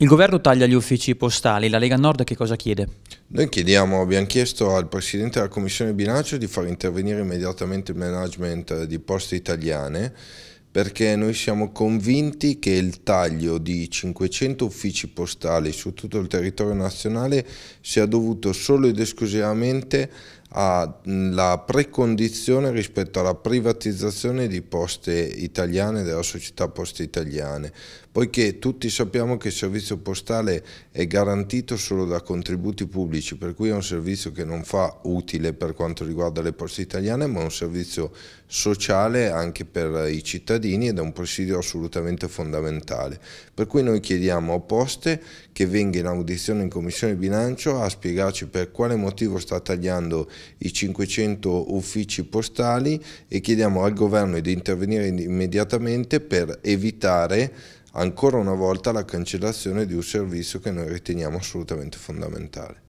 Il governo taglia gli uffici postali, la Lega Nord che cosa chiede? Noi chiediamo, abbiamo chiesto al Presidente della Commissione Bilancio di far intervenire immediatamente il management di poste italiane perché noi siamo convinti che il taglio di 500 uffici postali su tutto il territorio nazionale sia dovuto solo ed esclusivamente a ha mm, la precondizione rispetto alla privatizzazione di poste italiane della società poste italiane, poiché tutti sappiamo che il servizio postale è garantito solo da contributi pubblici, per cui è un servizio che non fa utile per quanto riguarda le poste italiane, ma è un servizio sociale anche per i cittadini ed è un presidio assolutamente fondamentale. Per cui noi chiediamo a Poste che venga in audizione in Commissione Bilancio a spiegarci per quale motivo sta tagliando i 500 uffici postali e chiediamo al governo di intervenire immediatamente per evitare ancora una volta la cancellazione di un servizio che noi riteniamo assolutamente fondamentale.